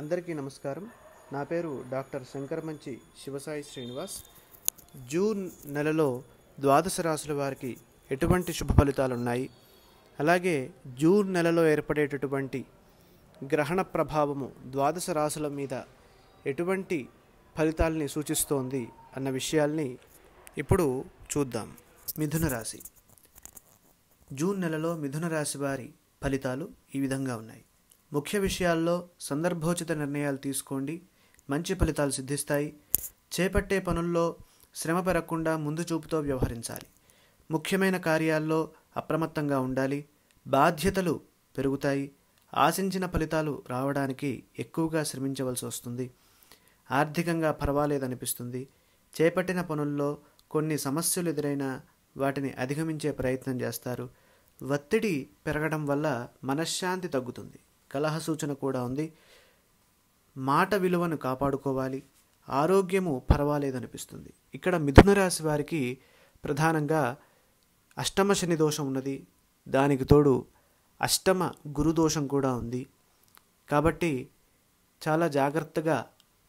అందరికీ నమస్కారం నా పేరు డాక్టర్ శంకర్ మంచి శివసాయి శ్రీనివాస్ జూన్ నెలలో ద్వాదశ రాశుల వారికి ఎటువంటి శుభ ఫలితాలు ఉన్నాయి అలాగే జూన్ నెలలో ఏర్పడేటటువంటి గ్రహణ ప్రభావము ద్వాదశ రాశుల మీద ఎటువంటి ఫలితాలని సూచిస్తోంది అన్న విషయాల్ని ఇప్పుడు చూద్దాం మిథున రాశి జూన్ నెలలో మిథున రాశి వారి ఫలితాలు ఈ విధంగా ఉన్నాయి ముఖ్య విషయాల్లో సందర్భోచిత నిర్ణయాలు తీసుకోండి మంచి ఫలితాలు సిద్ధిస్తాయి చేపట్టే పనుల్లో శ్రమ పెరగకుండా ముందు చూపుతో వ్యవహరించాలి ముఖ్యమైన కార్యాల్లో అప్రమత్తంగా ఉండాలి బాధ్యతలు పెరుగుతాయి ఆశించిన ఫలితాలు రావడానికి ఎక్కువగా శ్రమించవలసి వస్తుంది ఆర్థికంగా పర్వాలేదనిపిస్తుంది చేపట్టిన పనుల్లో కొన్ని సమస్యలు ఎదురైనా వాటిని అధిగమించే ప్రయత్నం చేస్తారు ఒత్తిడి పెరగడం వల్ల మనశ్శాంతి తగ్గుతుంది కలహ సూచన కూడా ఉంది మాట విలువను కాపాడుకోవాలి ఆరోగ్యము పర్వాలేదనిపిస్తుంది ఇక్కడ మిథున రాశి వారికి ప్రధానంగా అష్టమ శని దోషం ఉన్నది దానికి తోడు అష్టమ గురు దోషం కూడా ఉంది కాబట్టి చాలా జాగ్రత్తగా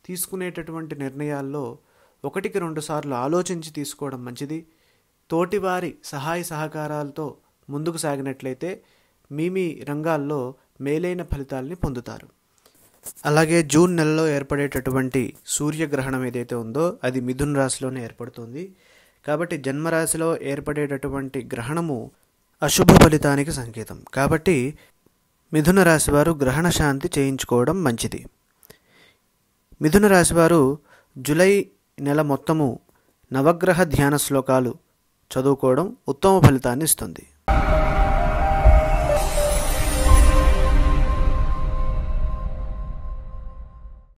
తీసుకునేటటువంటి నిర్ణయాల్లో ఒకటికి రెండుసార్లు ఆలోచించి తీసుకోవడం మంచిది తోటివారి సహాయ సహకారాలతో ముందుకు సాగినట్లయితే మీ మీ రంగాల్లో మేలైన ఫలితాలని పొందుతారు అలాగే జూన్ నెలలో ఏర్పడేటటువంటి సూర్యగ్రహణం ఏదైతే ఉందో అది మిథున్ రాశిలోనే ఏర్పడుతుంది కాబట్టి జన్మరాశిలో ఏర్పడేటటువంటి గ్రహణము అశుభ ఫలితానికి సంకేతం కాబట్టి మిథున రాశివారు గ్రహణ శాంతి చేయించుకోవడం మంచిది మిథున రాశివారు జూలై నెల మొత్తము నవగ్రహ ధ్యాన శ్లోకాలు చదువుకోవడం ఉత్తమ ఫలితాన్ని ఇస్తుంది